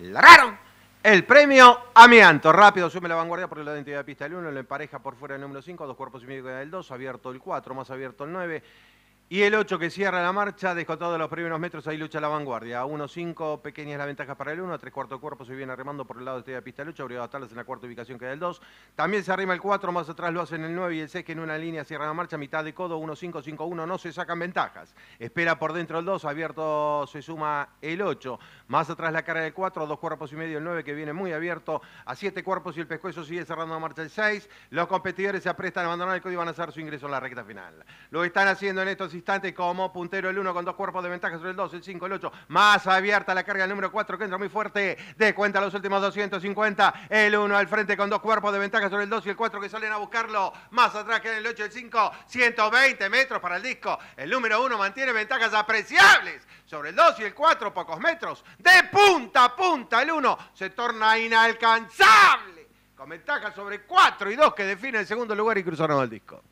¡Largaron el premio Amianto. Rápido sume la vanguardia por el lado de la pista del 1, lo empareja por fuera el número 5, dos cuerpos y medio del 2, abierto el 4, más abierto el 9. Y el 8 que cierra la marcha, descontado de los primeros metros, ahí lucha la vanguardia. 1-5, pequeñas la ventaja para el 1, 3 cuartos cuerpo, se viene remando por el lado de la Pista Lucha, obligado a Talas en la cuarta ubicación que da el 2. También se arrima el 4, más atrás lo hacen el 9 y el 6 que en una línea cierra la marcha, mitad de codo, 1-5, 5-1, no se sacan ventajas. Espera por dentro el 2, abierto se suma el 8. Más atrás la cara del 4, 2 cuerpos y medio el 9 que viene muy abierto a 7 cuerpos y el pescuezo sigue cerrando la marcha el 6. Los competidores se aprestan a abandonar el codo y van a hacer su ingreso en la recta final. Lo están haciendo en estos como puntero el 1 con dos cuerpos de ventaja sobre el 2, el 5, el 8. Más abierta la carga el número 4 que entra muy fuerte. De cuenta los últimos 250. El 1 al frente con dos cuerpos de ventaja sobre el 2 y el 4 que salen a buscarlo. Más atrás que en el 8, el 5. 120 metros para el disco. El número 1 mantiene ventajas apreciables sobre el 2 y el 4, pocos metros. De punta a punta el 1 se torna inalcanzable. Con ventaja sobre 4 y 2 que define el segundo lugar y cruzaron el disco.